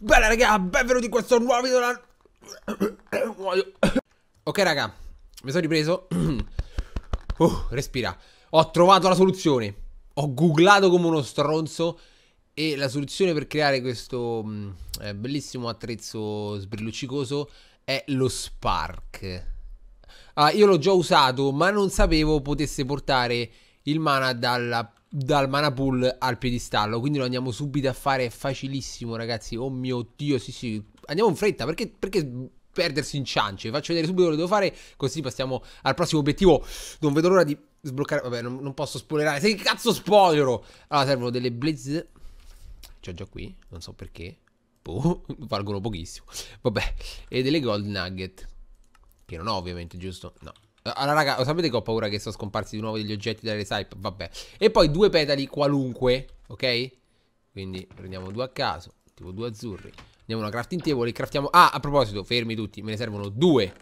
Bella raga, benvenuti in questo nuovo video Ok raga, mi sono ripreso uh, Respira Ho trovato la soluzione Ho googlato come uno stronzo E la soluzione per creare questo mh, mm, eh, bellissimo attrezzo sbrilluccicoso È lo Spark ah, Io l'ho già usato ma non sapevo potesse portare il mana dalla dal mana pool al piedistallo. Quindi lo andiamo subito a fare facilissimo, ragazzi. Oh mio dio, sì, sì. Andiamo in fretta perché, perché perdersi in ciance? Vi faccio vedere subito cosa devo fare. Così passiamo al prossimo obiettivo. Non vedo l'ora di sbloccare. Vabbè, non, non posso spoilerare. Se cazzo spoilero! Allora servono delle blitz. C'ho già qui, non so perché. Boh, valgono pochissimo. Vabbè, e delle gold nugget. Che non ho ovviamente, giusto? No, allora, raga, lo sapete che ho paura che sono scomparsi di nuovo degli oggetti dalle recipe? Vabbè. E poi due petali qualunque, ok? Quindi prendiamo due a caso, tipo due azzurri. Andiamo a una crafting table e craftiamo... Ah, a proposito, fermi tutti, me ne servono due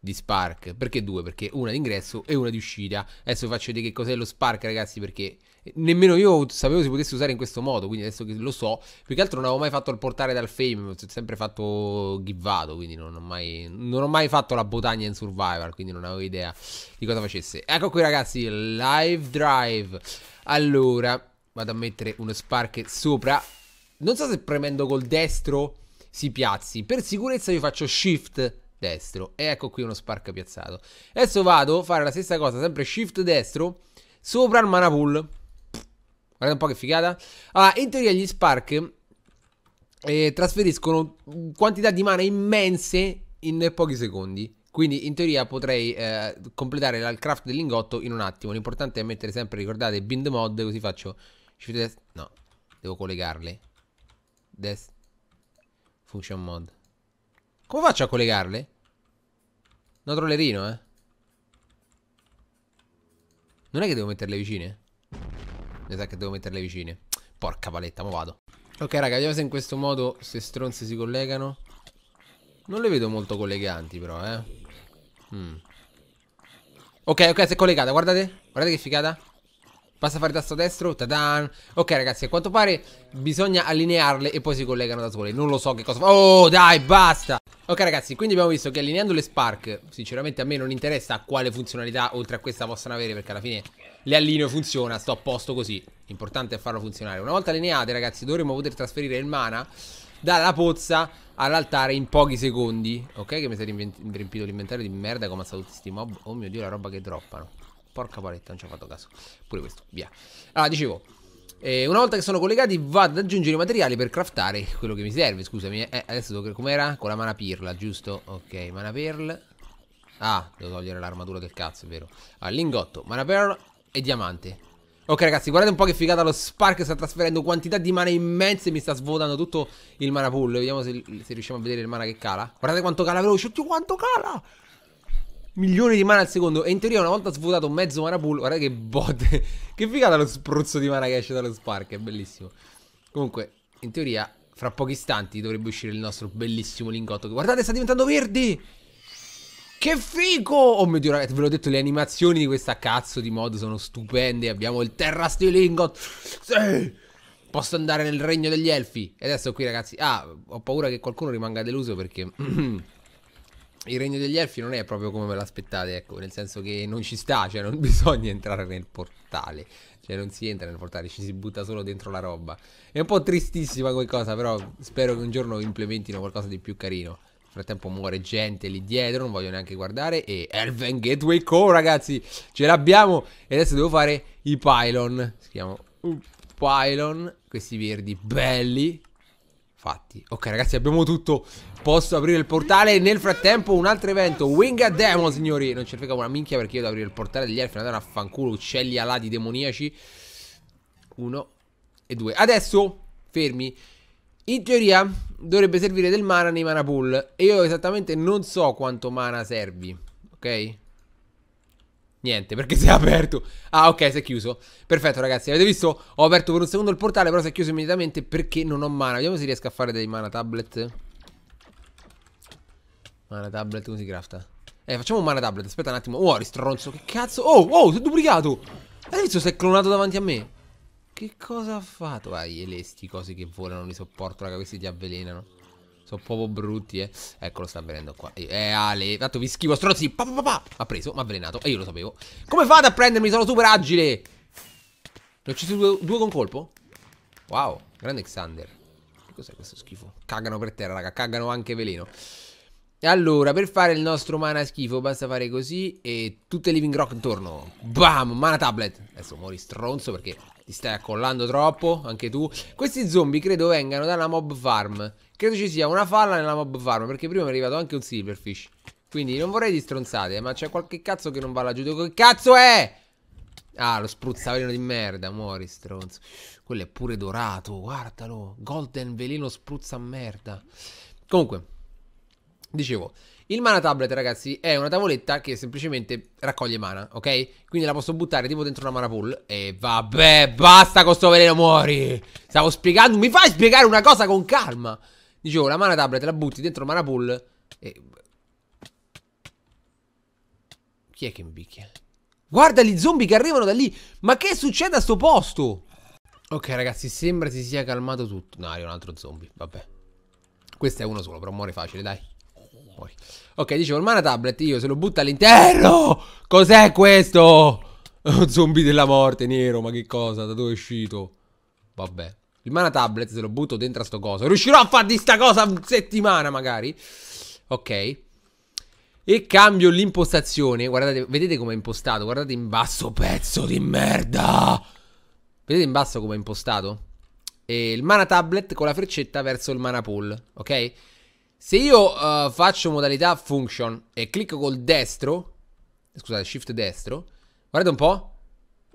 di Spark. Perché due? Perché una d'ingresso e una di uscita. Adesso vi faccio vedere che cos'è lo Spark, ragazzi, perché nemmeno io sapevo si potesse usare in questo modo, quindi adesso che lo so, più che altro non avevo mai fatto il portare dal fame, ho sempre fatto givato, quindi non ho, mai, non ho mai fatto la botagna in survival, quindi non avevo idea di cosa facesse. Ecco qui ragazzi, live drive. Allora, vado a mettere uno Spark sopra. Non so se premendo col destro si piazzi. Per sicurezza io faccio shift destro. E ecco qui uno spark piazzato. Adesso vado a fare la stessa cosa, sempre shift destro, sopra il mana pool. Guardate un po' che figata. Allora, in teoria gli spark eh, trasferiscono quantità di mana immense in pochi secondi. Quindi in teoria potrei eh, completare il craft del lingotto in un attimo. L'importante è mettere sempre, ricordate, bind mod, così faccio shift destro. No, devo collegarle. Dest function mod. Come faccio a collegarle? No trollerino, eh. Non è che devo metterle vicine? Mi sa che devo metterle vicine. Porca paletta, mo vado. Ok, raga, vediamo se in questo modo se stronze si collegano. Non le vedo molto colleganti, però, eh. Mm. Ok, ok, si è collegata, guardate. Guardate che figata. Basta fare tasto destro, tadan. Ok ragazzi, a quanto pare bisogna allinearle e poi si collegano da sole. Non lo so che cosa fa. Oh dai, basta! Ok ragazzi, quindi abbiamo visto che allineando le Spark, sinceramente a me non interessa quale funzionalità oltre a questa possano avere, perché alla fine le allineo e funziona, sto a posto così. L'importante è farlo funzionare. Una volta allineate ragazzi, dovremo poter trasferire il mana dalla pozza all'altare in pochi secondi. Ok, che mi si è riempito l'inventario di merda come ha stato tutti questi mob. Oh mio Dio, la roba che droppano. Porca paletta, non ci ho fatto caso. Pure questo, via. Allora, ah, dicevo, eh, una volta che sono collegati vado ad aggiungere i materiali per craftare quello che mi serve, scusami. Eh, eh adesso devo... com'era? Con la mana pirla, giusto? Ok, mana pearl. Ah, devo togliere l'armatura del cazzo, è vero. Allora, ah, lingotto, mana pearl e diamante. Ok ragazzi, guardate un po' che figata lo Spark sta trasferendo quantità di mana immense e mi sta svuotando tutto il mana pool. Vediamo se, se riusciamo a vedere il mana che cala. Guardate quanto cala veloce, oddio quanto cala! milioni di mana al secondo. E in teoria, una volta svuotato mezzo mana pool, guardate che botte. che figata lo spruzzo di mana che esce dallo Spark, è bellissimo. Comunque, in teoria, fra pochi istanti dovrebbe uscire il nostro bellissimo lingotto. Guardate, sta diventando verdi. Che figo! Oh mio dio, ragazzi, ve l'ho detto, le animazioni di questa cazzo di mod sono stupende. Abbiamo il Terra Stilingot. Sì! Posso andare nel regno degli elfi. E adesso qui, ragazzi... Ah, ho paura che qualcuno rimanga deluso perché... il regno degli elfi non è proprio come ve l'aspettate, ecco, nel senso che non ci sta, cioè non bisogna entrare nel portale, cioè non si entra nel portale, ci si butta solo dentro la roba. È un po' tristissima qualcosa, però spero che un giorno implementino qualcosa di più carino. Nel frattempo muore gente lì dietro, non voglio neanche guardare. E Elven Gateway Co, ragazzi, ce l'abbiamo. E adesso devo fare i pylon. Scriviamo uh, pylon, questi verdi belli. Fatti. Ok, ragazzi, abbiamo tutto. Posso aprire il portale e Nel frattempo un altro evento Winged Demon signori Non ci frega una minchia perché io devo aprire il portale degli elfi Andare a fanculo uccelli alati demoniaci Uno e due Adesso fermi in teoria dovrebbe servire del mana nei mana pool E io esattamente non so quanto mana servi Ok? Niente, perché si è aperto Ah, ok, si è chiuso Perfetto, ragazzi, avete visto? Ho aperto per un secondo il portale, però si è chiuso immediatamente perché non ho mana Vediamo se riesco a fare dei mana tablet Mana tablet come si crafta? Eh, facciamo un mana tablet, aspetta un attimo. Oh, stronzo, che cazzo? Oh, oh, si è duplicato! Hai visto si è clonato davanti a me? Che cosa ha fatto? Vai, le sti cose che volano, li sopporto, raga, questi ti avvelenano. Sono proprio brutti, eh. Eccolo, sta avvenendo qua. Eh, eh Ale, tanto vi schivo, stronzi. Pa, pa, pa, ha preso, mi ha avvelenato, e eh, io lo sapevo. Come fate a prendermi? Sono super agile! Ne ho ucciso due, due con colpo? Wow, grande Xander. Che cos'è questo schifo? Cagano per terra, raga, cagano anche veleno. Allora, per fare il nostro mana schifo basta fare così e tutte Living Rock intorno. Bam, mana tablet. Adesso muori stronzo perché ti stai accollando troppo, anche tu. Questi zombie credo vengano dalla mob farm. Credo ci sia una falla nella mob farm perché prima è arrivato anche un silverfish. Quindi non vorrei di stronzate, ma c'è qualche cazzo che non va laggiù. Che cazzo è? Ah, lo spruzzaveleno di merda, muori stronzo. Quello è pure dorato, guardalo. Golden veleno spruzza merda. Comunque... Dicevo, il mana tablet, ragazzi, è una tavoletta che semplicemente raccoglie mana, ok? Quindi la posso buttare tipo dentro una mana pool. E vabbè, basta con sto veleno, muori! Stavo spiegando, mi fai spiegare una cosa con calma! Dicevo, la mana tablet la butti dentro mana pool e... Chi è che mi picchia? Guarda gli zombie che arrivano da lì! Ma che succede a sto posto? Ok, ragazzi, sembra si sia calmato tutto. No, è un altro zombie, vabbè. Questo è uno solo, però muore facile, dai poi. Ok, dicevo, il mana tablet, io se lo butto all'interno! Cos'è questo? Zombie della morte, nero, ma che cosa? Da dove è uscito? Vabbè. Il mana tablet, se lo butto dentro a sto coso, riuscirò a far di sta cosa una settimana magari? Ok. E cambio l'impostazione, guardate, vedete come è impostato? Guardate in basso, pezzo di merda! Vedete in basso come è impostato? E il mana tablet con la freccetta verso il mana pool, ok? Se io uh, faccio modalità function e clicco col destro, scusate, shift destro, guardate un po',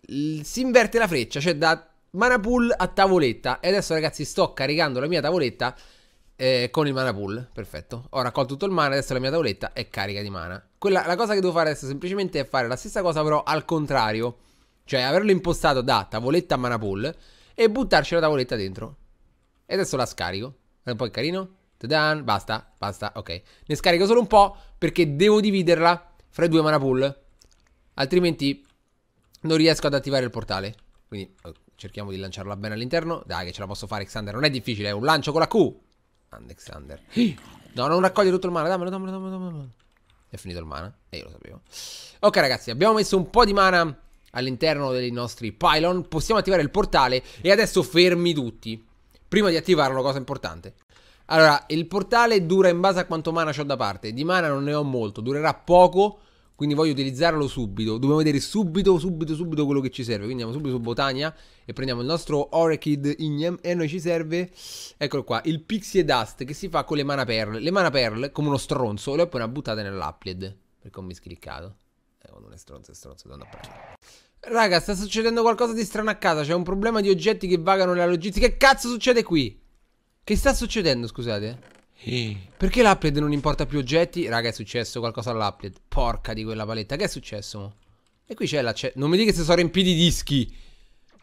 si inverte la freccia, cioè da mana pool a tavoletta. E adesso ragazzi sto caricando la mia tavoletta eh, con il mana pool, perfetto. Ho raccolto tutto il mana, adesso la mia tavoletta è carica di mana. Quella, la cosa che devo fare adesso semplicemente è fare la stessa cosa però al contrario, cioè averlo impostato da tavoletta a mana pool e buttarci la tavoletta dentro. E adesso la scarico, è un po' carino. Tadan, basta, basta, ok. Ne scarico solo un po' perché devo dividerla fra i due mana pool. Altrimenti non riesco ad attivare il portale. Quindi oh, cerchiamo di lanciarla bene all'interno. Dai, che ce la posso fare, Xander. Non è difficile, è un lancio con la Q. Alexander. No, non raccoglie tutto il mana. Dammelo, dammelo, dammelo, dammelo. È finito il mana. E eh, io lo sapevo. Ok, ragazzi, abbiamo messo un po' di mana all'interno dei nostri pylon. Possiamo attivare il portale. E adesso fermi tutti. Prima di attivarlo, cosa importante. Allora, il portale dura in base a quanto mana ho da parte. Di mana non ne ho molto, durerà poco, quindi voglio utilizzarlo subito. Dobbiamo vedere subito, subito, subito quello che ci serve. Quindi andiamo subito su Botania e prendiamo il nostro Orekid Ignem e a noi ci serve, eccolo qua, il Pixie Dust che si fa con le mana perle. Le mana perle, come uno stronzo, le ho appena buttate nell'Applied, perché ho miscliccato. Eh, non è stronzo, è stronzo, andando a prendere. Raga, sta succedendo qualcosa di strano a casa, c'è un problema di oggetti che vagano nella logistica. Che cazzo succede qui? Che sta succedendo, scusate? Perché l'upload non importa più oggetti? Raga, è successo qualcosa all'upload. Porca di quella paletta. Che è successo? E qui c'è la... Non mi dite se sono riempiti i dischi.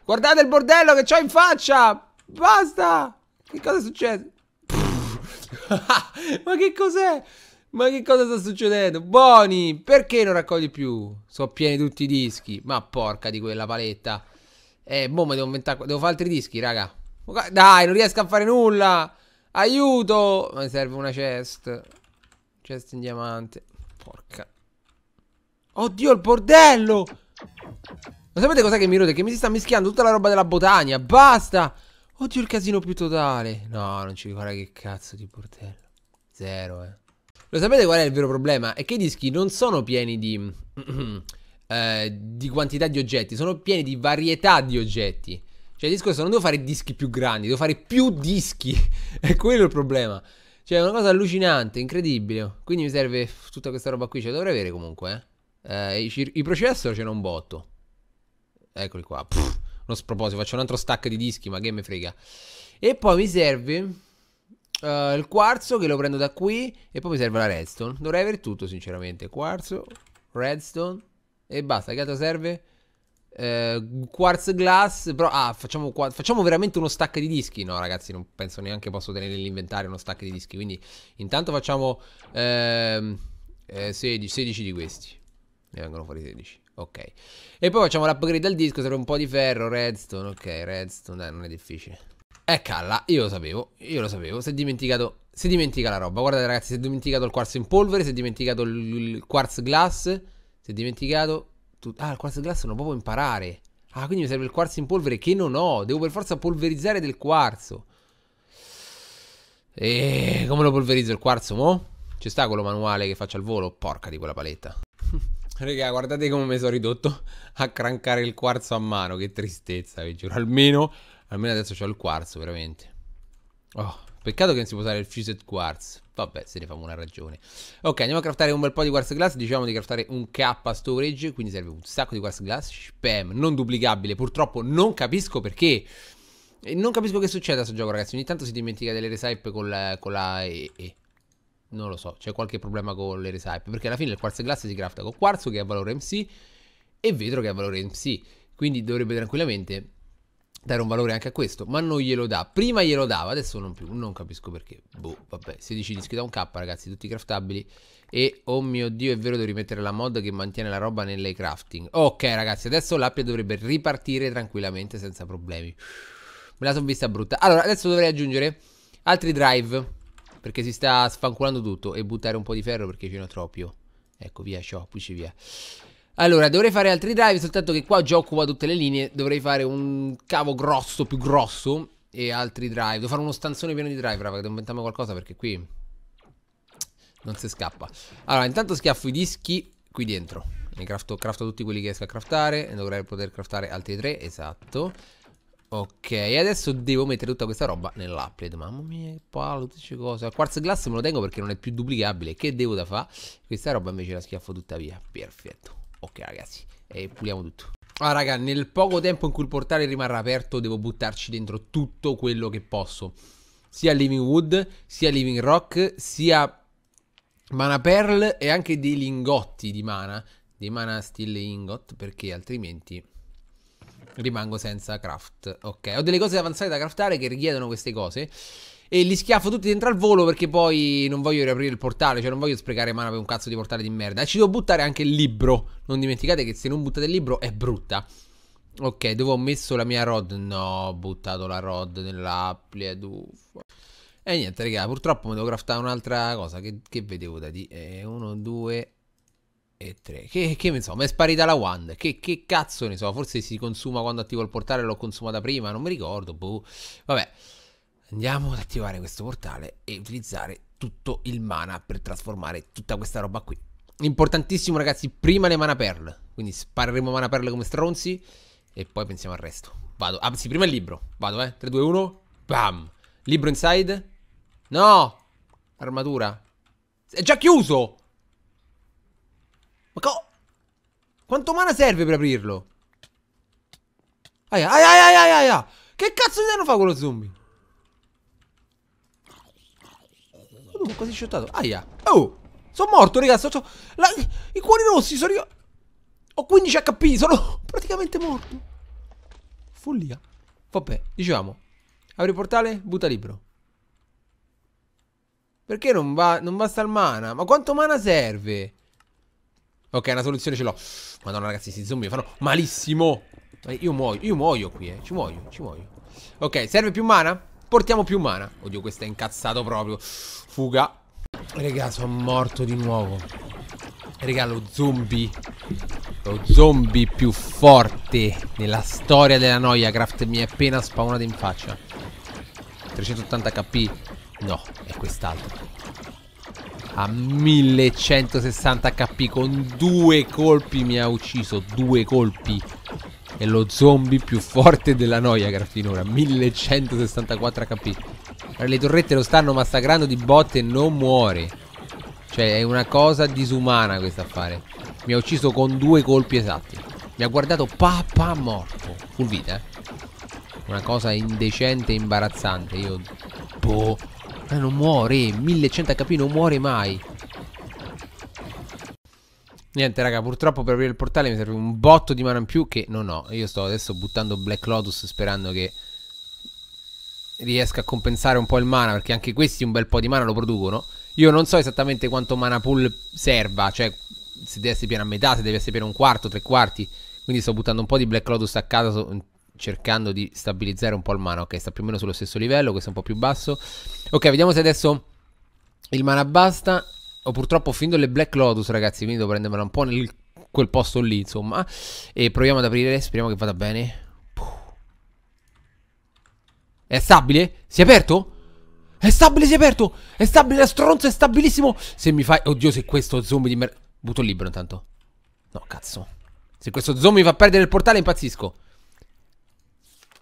Guardate il bordello che ho in faccia. Basta. Che cosa è successo? Ma che cos'è? Ma che cosa sta succedendo? Boni, perché non raccogli più? Sono pieni tutti i dischi. Ma porca di quella paletta. Eh, boh, devo, devo fare altri dischi, raga. Dai, non riesco a fare nulla. Aiuto. Mi serve una chest. Chest in diamante. Porca. Oddio, il bordello. Ma sapete cos'è che mi rode? Che mi si sta mischiando tutta la roba della botania. Basta. Oddio, il casino più totale. No, non ci ricorda che cazzo di bordello. Zero, eh. Lo sapete qual è il vero problema? È che i dischi non sono pieni di... eh, di quantità di oggetti, sono pieni di varietà di oggetti. Cioè il discorso non devo fare dischi più grandi, devo fare più dischi. è quello il problema. Cioè è una cosa allucinante, incredibile. Quindi mi serve tutta questa roba qui, ce la dovrei avere comunque. Eh? Eh, i, I processor ce n'è un botto. Eccoli qua. Pff, uno sproposito, faccio un altro stack di dischi, ma che me frega. E poi mi serve... Uh, il quarzo che lo prendo da qui e poi mi serve la redstone. Dovrei avere tutto sinceramente. Quarzo, redstone e basta. Che altro serve? Eh, quartz Glass, però ah, facciamo, facciamo, veramente uno stack di dischi. No, ragazzi, non penso neanche posso tenere nell'inventario uno stack di dischi. Quindi, intanto facciamo ehm, eh, 16, 16 di questi. Ne vengono fuori 16. Ok. E poi facciamo l'upgrade al disco. Serve un po' di ferro, redstone. Ok, redstone. Dai, non è difficile. Eh, io lo sapevo, io lo sapevo, si è dimenticato, si dimentica la roba, guardate ragazzi, si è dimenticato il quarzo in polvere, si è dimenticato il, il quartz glass, si è dimenticato tu... ah, il quarzo di glasso non lo puedo imparare. Ah, quindi mi serve il quarzo in polvere che non ho. Devo per forza polverizzare del quarzo. E come lo polverizzo il quarzo, mo? Ci sta quello manuale che faccio al volo? Porca di quella paletta. Raga, guardate come mi sono ridotto a crancare il quarzo a mano. Che tristezza, vi giuro. Almeno, almeno adesso ho il quarzo, veramente. Oh, peccato che non si può usare il fused quartz. Vabbè, se ne fa una ragione. Ok, andiamo a craftare un bel po' di quartz glass. Diciamo di craftare un K storage, quindi serve un sacco di quartz glass. Spam, non duplicabile. Purtroppo non capisco perché. E non capisco che succede a questo gioco, ragazzi. Ogni tanto si dimentica delle resipe con la, con la e, e. Non lo so, c'è qualche problema con le resipe. Perché alla fine il quartz glass si crafta con quarzo che ha valore MC e vetro che ha valore MC. Quindi dovrebbe tranquillamente dare un valore anche a questo, ma non glielo dà. Prima glielo dava, adesso non più, non capisco perché. Boh, vabbè, 16 dischi da un K, ragazzi, tutti craftabili. E oh mio dio, è vero, devo rimettere la mod che mantiene la roba nelle crafting. Ok, ragazzi, adesso l'appia dovrebbe ripartire tranquillamente senza problemi. Me la sono vista brutta. Allora, adesso dovrei aggiungere altri drive perché si sta sfanculando tutto e buttare un po' di ferro perché ce n'ho troppo. Ecco, via, ciò, pucci via. Allora, dovrei fare altri drive, soltanto che qua già occupa tutte le linee, dovrei fare un cavo grosso, più grosso, e altri drive. Devo fare uno stanzone pieno di drive, raga, devo inventarmi qualcosa perché qui non si scappa. Allora, intanto schiaffo i dischi qui dentro. Ne crafto, crafto tutti quelli che riesco a craftare, e dovrei poter craftare altri tre, esatto. Ok, adesso devo mettere tutta questa roba nell'upgrade. Mamma mia, che palo, tutte cose. Il quartz glass me lo tengo perché non è più duplicabile. Che devo da fare? Questa roba invece la schiaffo tutta via. Perfetto. Ok ragazzi, e eh, puliamo tutto. Ah raga, nel poco tempo in cui il portale rimarrà aperto devo buttarci dentro tutto quello che posso. Sia Living Wood, sia Living Rock, sia Mana Pearl e anche dei lingotti di mana. Di mana stile ingot perché altrimenti rimango senza craft. Ok, ho delle cose avanzate da craftare che richiedono queste cose e li schiaffo tutti dentro al volo perché poi non voglio riaprire il portale, cioè non voglio sprecare mana per un cazzo di portale di merda. E ci devo buttare anche il libro. Non dimenticate che se non buttate il libro è brutta. Ok, dove ho messo la mia rod? No, ho buttato la rod nell'applied. E niente, raga, purtroppo mi devo craftare un'altra cosa. Che, che vedevo da di? uno, due e tre. Che, che ne so, mi è sparita la wand. Che, che, cazzo ne so, forse si consuma quando attivo il portale l'ho consumata prima, non mi ricordo. Boh. Vabbè andiamo ad attivare questo portale e utilizzare tutto il mana per trasformare tutta questa roba qui. Importantissimo ragazzi, prima le mana pearl, quindi spareremo mana pearl come stronzi e poi pensiamo al resto. Vado, ah sì, prima il libro, vado eh, 3, 2, 1, bam, libro inside, no, armatura, è già chiuso! Ma co... Quanto mana serve per aprirlo? Aia, aia, aia, aia, aia, che cazzo di danno fa quello zombie? Oddio, uh, sono quasi shottato. Aia. Oh, sono morto, ragazzi. Sono... La... I cuori rossi sono io. Ho 15 HP, sono praticamente morto. Follia. Vabbè, diciamo. Apri portale, butta libro. Perché non, va, non basta il mana? Ma quanto mana serve? Ok, una soluzione ce l'ho. Madonna, ragazzi, questi zombie fanno malissimo. Eh, io muoio, io muoio qui, eh. Ci muoio, ci muoio. Ok, serve più mana? Portiamo più mana. Oddio, questo è incazzato proprio. Fuga. Raga, sono morto di nuovo. Raga, lo zombie. Lo zombie più forte nella storia della noia. Craft mi è appena spawnato in faccia. 380 HP No, è quest'altro. A 1160 HP con due colpi mi ha ucciso. Due colpi. È lo zombie più forte della noia Noiagra finora 1164 HP Le torrette lo stanno massacrando di botte e non muore Cioè è una cosa disumana questo affare Mi ha ucciso con due colpi esatti Mi ha guardato papà morto Full vita eh Una cosa indecente e imbarazzante Io Boh non muore 1100 HP non muore mai Niente, raga, purtroppo per aprire il portale mi serve un botto di mana in più che non ho. Io sto adesso buttando Black Lotus sperando che riesca a compensare un po' il mana, perché anche questi un bel po' di mana lo producono. Io non so esattamente quanto mana pool serva, cioè se deve essere piena a metà, se deve essere piena un quarto, tre quarti. Quindi sto buttando un po' di Black Lotus a caso, cercando di stabilizzare un po' il mana. Ok, sta più o meno sullo stesso livello, questo è un po' più basso. Ok, vediamo se adesso il mana basta. Ho purtroppo finito le Black Lotus, ragazzi, quindi devo prendermela un po' nel quel posto lì, insomma. E proviamo ad aprire, speriamo che vada bene. È stabile? Si è aperto? È stabile, si è aperto! È stabile, la stronza, è stabilissimo! Se mi fai... Oddio, se questo zombie di merda... Butto libero intanto. No, cazzo. Se questo zombie mi fa perdere il portale, impazzisco.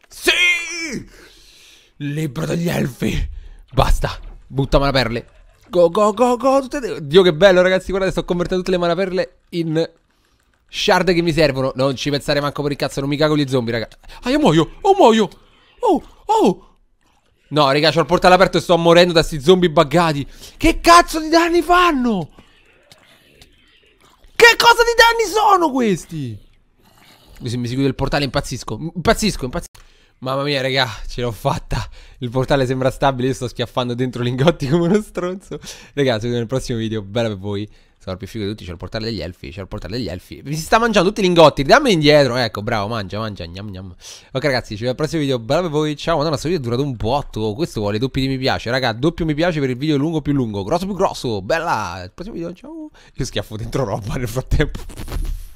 Sì! Libro degli elfi! Basta, buttamela perle. Go, go, go, go. Tutte... Dio, che bello, ragazzi. Guardate, sto convertendo tutte le manaperle in shard che mi servono. Non ci pensare manco per il cazzo. Non mi cago gli zombie, raga. Ah, io muoio. Oh, muoio. Oh, oh. No, raga, c'ho il portale aperto e sto morendo da sti zombie buggati. Che cazzo di danni fanno? Che cosa di danni sono questi? Se mi seguite il portale impazzisco. Impazzisco, impazzisco. Mamma mia, raga, ce l'ho fatta. Il portale sembra stabile, io sto schiaffando dentro lingotti come uno stronzo. Raga, ci vediamo nel prossimo video. Bella per voi. Sarò più figo di tutti, c'è il portale degli elfi, c'è il portale degli elfi. Vi si sta mangiando tutti i lingotti, dammi indietro. Ecco, bravo, mangia, mangia, gnam gnam. Ok ragazzi, ci vediamo al prossimo video. Bella per voi. Ciao, madonna, questo video è durato un botto. Questo vuole doppi di mi piace, raga. Doppio mi piace per il video lungo più lungo, grosso più grosso. Bella. Al prossimo video, ciao. Io schiaffo dentro roba nel frattempo.